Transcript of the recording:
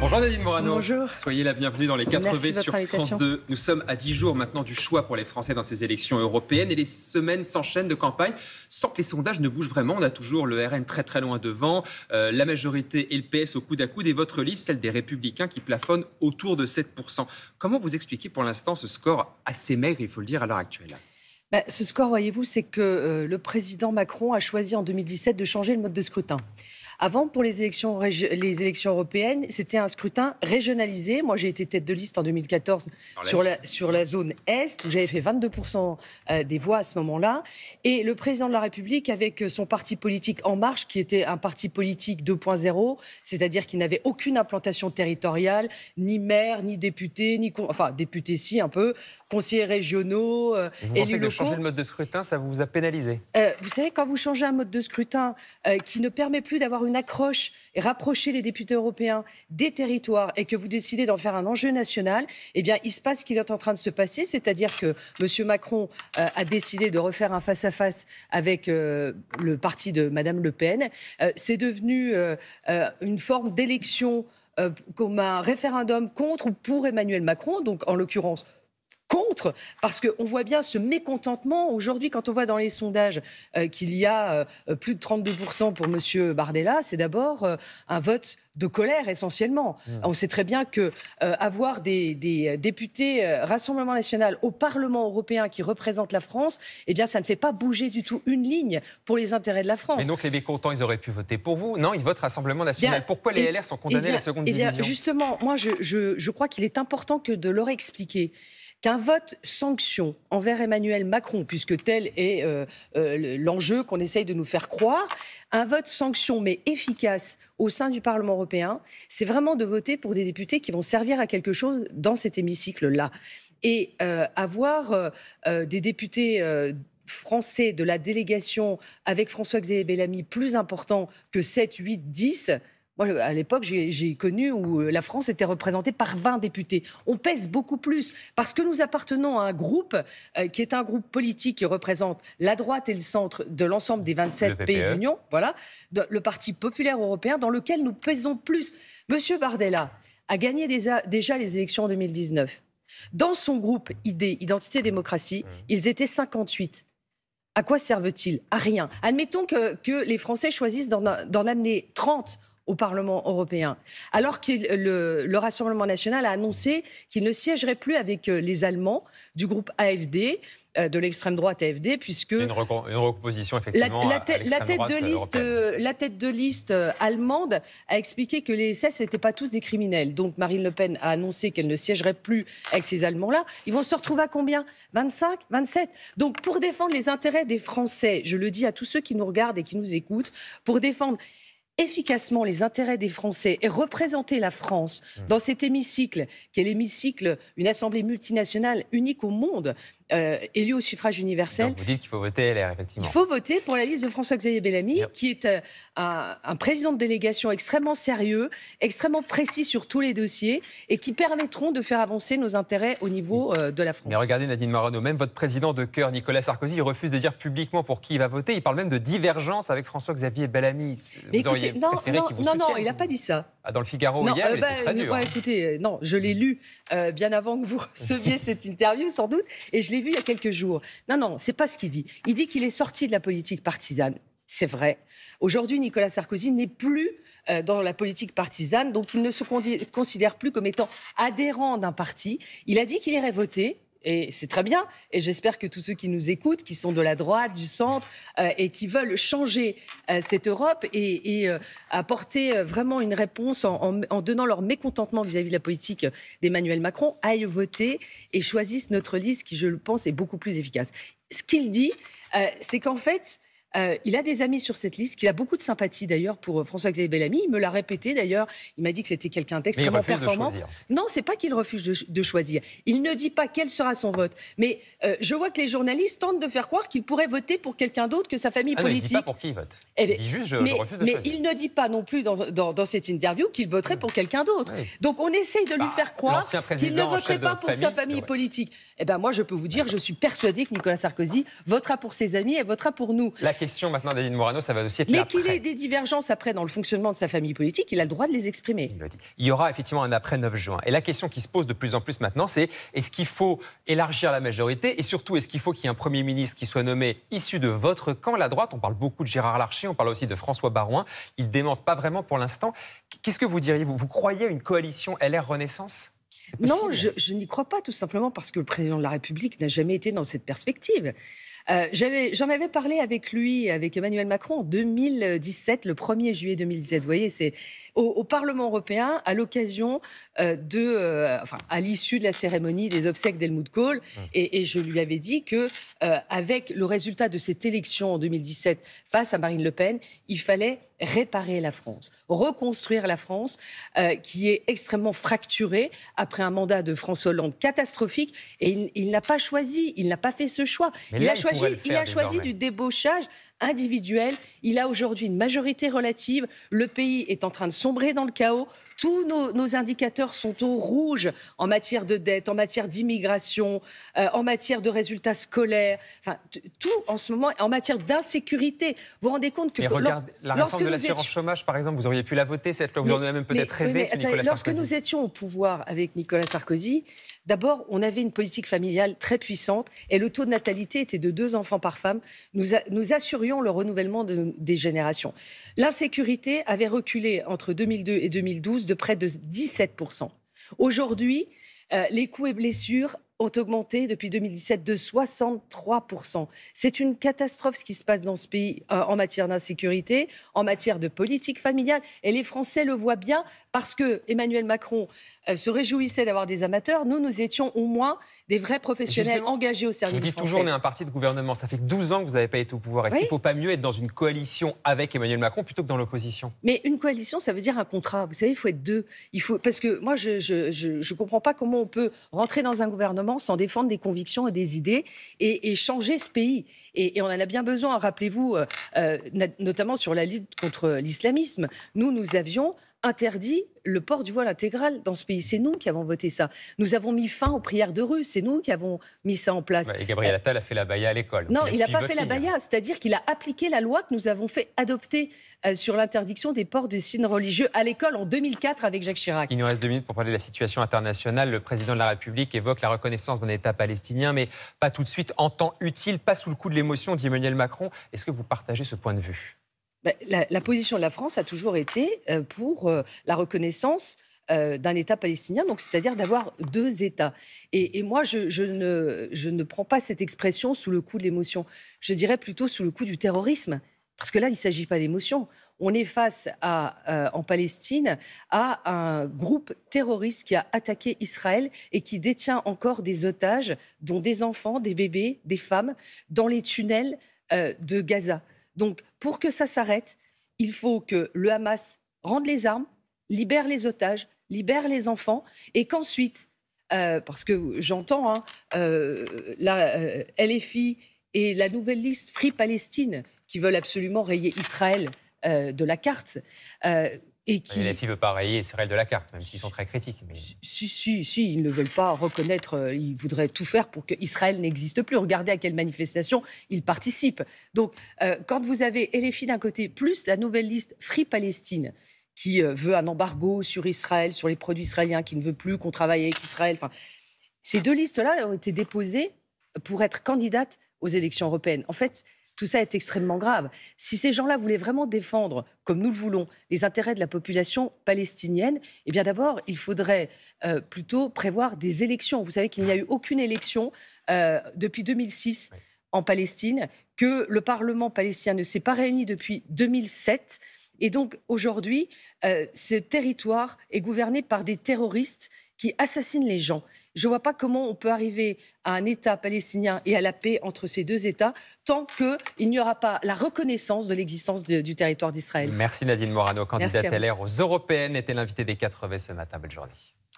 Bonjour Nadine Morano. Bonjour. Soyez la bienvenue dans les 4V sur France 2. Nous sommes à 10 jours maintenant du choix pour les Français dans ces élections européennes et les semaines s'enchaînent de campagne sans que les sondages ne bougent vraiment. On a toujours le RN très très loin devant, euh, la majorité et le PS au coude à coude et votre liste, celle des Républicains qui plafonne autour de 7%. Comment vous expliquez pour l'instant ce score assez maigre, il faut le dire, à l'heure actuelle bah, ce score, voyez-vous, c'est que euh, le président Macron a choisi en 2017 de changer le mode de scrutin. Avant, pour les élections, les élections européennes, c'était un scrutin régionalisé. Moi, j'ai été tête de liste en 2014 sur la, sur la zone Est, où j'avais fait 22% euh, des voix à ce moment-là. Et le président de la République, avec son parti politique En Marche, qui était un parti politique 2.0, c'est-à-dire qu'il n'avait aucune implantation territoriale, ni maire, ni député, ni... Enfin, député si, un peu, conseillers régionaux, et euh, vous que changer le mode de scrutin, ça vous a pénalisé euh, Vous savez, quand vous changez un mode de scrutin qui ne permet plus d'avoir une accroche et rapprocher les députés européens des territoires et que vous décidez d'en faire un enjeu national, eh bien, il se passe ce qu'il est en train de se passer, c'est-à-dire que M. Macron euh, a décidé de refaire un face-à-face avec euh, le parti de Mme Le Pen. Euh, c'est devenu une forme d'élection comme un référendum contre ou pour Emmanuel Macron, donc en l'occurrence contre, parce qu'on voit bien ce mécontentement aujourd'hui quand on voit dans les sondages euh, qu'il y a euh, plus de 32% pour M. Bardella, c'est d'abord euh, un vote de colère essentiellement. On sait très bien que avoir des, députés Rassemblement national au Parlement européen qui représentent la France, eh bien, ça ne fait pas bouger du tout une ligne pour les intérêts de la France. Mais donc les mécontents, ils auraient pu voter pour vous Non, ils votent Rassemblement national. Pourquoi les eh LR sont eh condamnés à la seconde eh bien, division Justement, moi, je, je crois qu'il est important que de leur expliquer qu'un vote sanction envers Emmanuel Macron, puisque tel est euh, euh, l'enjeu qu'on essaye de nous faire croire, un vote sanction mais efficace au sein du Parlement européen, c'est vraiment de voter pour des députés qui vont servir à quelque chose dans cet hémicycle-là. Et euh, avoir des députés français de la délégation avec François-Xavier Bellamy plus important que 7, 8, 10, moi, à l'époque, j'ai connu où euh, la France était représentée par 20 députés. On pèse beaucoup plus parce que nous appartenons à un groupe euh, qui est un groupe politique qui représente la droite et le centre de l'ensemble des 27 pays e. de l'Union, voilà, le Parti populaire européen, dans lequel nous pesons plus. Monsieur Bardella a gagné déjà les élections en 2019. Dans son groupe ID, Identité Démocratie, mmh. ils étaient 58. À quoi servent-ils À rien. Admettons que, que les Français choisissent d'en amener 30 au Parlement européen, alors que le, Rassemblement national a annoncé qu'il ne siégerait plus avec euh, les Allemands du groupe AFD, euh, de l'extrême droite AFD, puisque une, recomposition effectivement. La, tête de liste, la tête de liste allemande a expliqué que les SS n'étaient pas tous des criminels. Donc Marine Le Pen a annoncé qu'elle ne siégerait plus avec ces Allemands-là. Ils vont se retrouver à combien 25, 27. Donc pour défendre les intérêts des Français, je le dis à tous ceux qui nous regardent et qui nous écoutent, pour défendre efficacement les intérêts des Français et représenter la France mmh. dans cet hémicycle, qui est l'hémicycle, une assemblée multinationale unique au monde, euh, élu au suffrage universel. vous dites qu'il faut voter LR, effectivement. Il faut voter pour la liste de François-Xavier Bellamy, qui est euh, un, président de délégation extrêmement sérieux, extrêmement précis sur tous les dossiers, et qui permettront de faire avancer nos intérêts au niveau euh, de la France. Mais regardez, Nadine Marano, même votre président de cœur, Nicolas Sarkozy, il refuse de dire publiquement pour qui il va voter. Il parle même de divergence avec François-Xavier Bellamy. Vous Mais écoutez, auriez non, préféré non, vous non, non, il n'a pas dit ça. Ah, dans le Figaro non, hier, euh, bah, très dur. Hein. écoutez, non, je l'ai lu bien avant que vous receviez cette interview, sans doute, et je l'ai vu il y a quelques jours. Non, non, c'est pas ce qu'il dit. Il dit qu'il est sorti de la politique partisane. C'est vrai. Aujourd'hui, Nicolas Sarkozy n'est plus euh, dans la politique partisane, donc il ne se considère plus comme étant adhérent d'un parti. Il a dit qu'il irait voter, et c'est très bien. Et j'espère que tous ceux qui nous écoutent, qui sont de la droite, du centre, euh, et qui veulent changer euh, cette Europe et, euh, apporter vraiment une réponse en, donnant leur mécontentement vis-à-vis -vis de la politique d'Emmanuel Macron, aillent voter et choisissent notre liste qui, je le pense, est beaucoup plus efficace. Ce qu'il dit, c'est qu'en fait, euh, il a des amis sur cette liste, qu'il a beaucoup de sympathie d'ailleurs pour euh, François-Xavier Bellamy. Il me l'a répété d'ailleurs. Il m'a dit que c'était quelqu'un d'extrêmement performant. De non, c'est pas qu'il refuse de, choisir. Il ne dit pas quel sera son vote. Mais euh, je vois que les journalistes tentent de faire croire qu'il pourrait voter pour quelqu'un d'autre que sa famille politique. Ah il ne dit pas pour qui il vote. Eh il ben, dit juste je, mais, refuse de mais il ne dit pas non plus dans, cette interview qu'il voterait hmm. pour quelqu'un d'autre. Donc on essaye de lui bah, faire croire qu'il ne voterait pas pour sa famille politique. Eh ben moi je peux vous dire, je suis persuadé que Nicolas Sarkozy votera pour ses amis et votera pour nous question maintenant Morano, ça va aussi être Mais qu'il ait des divergences après dans le fonctionnement de sa famille politique, il a le droit de les exprimer. Il, il y aura effectivement un après 9 juin. Et la question qui se pose de plus en plus maintenant, c'est est-ce qu'il faut élargir la majorité et surtout est-ce qu'il faut qu'il y ait un Premier ministre qui soit nommé issu de votre camp, la droite On parle beaucoup de Gérard Larcher, on parle aussi de François Barouin. Il ne pas vraiment pour l'instant. Qu'est-ce que vous diriez vous, vous croyez à une coalition LR Renaissance non, je, n'y crois pas, tout simplement parce que le président de la République n'a jamais été dans cette perspective. Euh, J'en avais, parlé avec lui, avec Emmanuel Macron, en 2017, le 1er juillet 2017. Vous voyez, c'est au, Parlement européen, à l'occasion euh, de. Euh, enfin, à l'issue de la cérémonie des obsèques d'Helmut Kohl. Hum. Et, et, je lui avais dit que, euh, avec le résultat de cette élection en 2017 face à Marine Le Pen, il fallait réparer la France, reconstruire la France euh, qui est extrêmement fracturée après un mandat de François Hollande catastrophique. Et il, n'a pas choisi, il n'a pas fait ce choix. il a choisi, il a choisi du débauchage individuel. Il a aujourd'hui une majorité relative. Le pays est en train de sombrer dans le chaos. Tous nos, indicateurs sont au rouge en matière de dette, en matière d'immigration, euh, en matière de résultats scolaires. Enfin, tout en ce moment, en matière d'insécurité. Vous vous rendez compte que... Mais la réforme de l'assurance chômage, par exemple, vous auriez pu la voter, cette loi. Vous en avez même peut-être rêvé. lorsque nous étions au pouvoir avec Nicolas Sarkozy, D'abord, on avait une politique familiale très puissante et le taux de natalité était de deux enfants par femme. Nous, nous assurions le renouvellement des générations. L'insécurité avait reculé entre 2002 et 2012 de près de 17%. Aujourd'hui, euh, les coups et blessures ont augmenté depuis 2017 de 63%. C'est une catastrophe ce qui se passe dans ce pays euh, en matière d'insécurité, en matière de politique familiale. Et les Français le voient bien parce que Emmanuel Macron euh, se réjouissait d'avoir des amateurs. Nous, nous étions au moins des vrais professionnels engagés au service Vous dis toujours, on est un parti de gouvernement. Ça fait 12 ans que vous n'avez pas été au pouvoir. Est-ce qu'il ne faut pas mieux être dans une coalition avec Emmanuel Macron plutôt que dans l'opposition Mais une coalition, ça veut dire un contrat. Vous savez, il faut être deux. Il faut... Parce que moi, je ne je, je comprends pas comment on peut rentrer dans un gouvernement sans défendre des convictions et des idées et, changer ce pays. Et, on en a bien besoin. Rappelez-vous, euh, euh, notamment sur la lutte contre l'islamisme, nous, nous avions interdit le port du voile intégral dans ce pays. C'est nous qui avons voté ça. Nous avons mis fin aux prières de rue. C'est nous qui avons mis ça en place. et Gabriel euh, Attal a fait la baïa à l'école. Non, il n'a pas fait la baïa. C'est-à-dire qu'il a appliqué la loi que nous avons fait adopter euh, sur l'interdiction des ports de signes religieux à l'école en 2004 avec Jacques Chirac. Il nous reste deux minutes pour parler de la situation internationale. Le président de la République évoque la reconnaissance d'un État palestinien, mais pas tout de suite en temps utile, pas sous le coup de l'émotion dit Emmanuel Macron. Est-ce que vous partagez ce point de vue bah, la, position de la France a toujours été euh, pour euh, la reconnaissance euh, d'un État palestinien, donc c'est-à-dire d'avoir deux États. Et, moi, je, ne, prends pas cette expression sous le coup de l'émotion. Je dirais plutôt sous le coup du terrorisme. Parce que là, il ne s'agit pas d'émotion. On est face en Palestine à un groupe terroriste qui a attaqué Israël et qui détient encore des otages, dont des enfants, des bébés, des femmes, dans les tunnels de Gaza. Donc, pour que ça s'arrête, il faut que le Hamas rende les armes, libère les otages, libère les enfants, et qu'ensuite, euh, parce que j'entends hein, euh, LFI euh, et la nouvelle liste Free Palestine qui veulent absolument rayer Israël de la carte, et qui... veut pas rayer Israël de la carte, même s'ils sont très critiques. Mais... Si, si, ils ne veulent pas reconnaître, euh, ils voudraient tout faire pour que Israël n'existe plus. Regardez à quelle manifestation ils participent. Donc, euh, quand vous avez LFI d'un côté, plus la nouvelle liste Free Palestine, qui euh, veut un embargo sur Israël, sur les produits israéliens, qui ne veut plus qu'on travaille avec Israël, enfin, ces deux listes-là ont été déposées pour être candidates aux élections européennes. En fait, tout ça est extrêmement grave. Si ces gens-là voulaient vraiment défendre, comme nous le voulons, les intérêts de la population palestinienne, eh bien d'abord, il faudrait euh, plutôt prévoir des élections. Vous savez qu'il n'y a eu aucune élection euh, depuis 2006 en Palestine, que le Parlement palestinien ne s'est pas réuni depuis 2007. Et donc aujourd'hui, euh, ce territoire est gouverné par des terroristes qui assassinent les gens. Je ne vois pas comment on peut arriver à un État palestinien et à la paix entre ces deux États tant qu'il n'y aura pas la reconnaissance de l'existence du territoire d'Israël. Merci Nadine Morano, candidate LR aux européennes, était l'invitée des 4 V ce matin. bonne journée.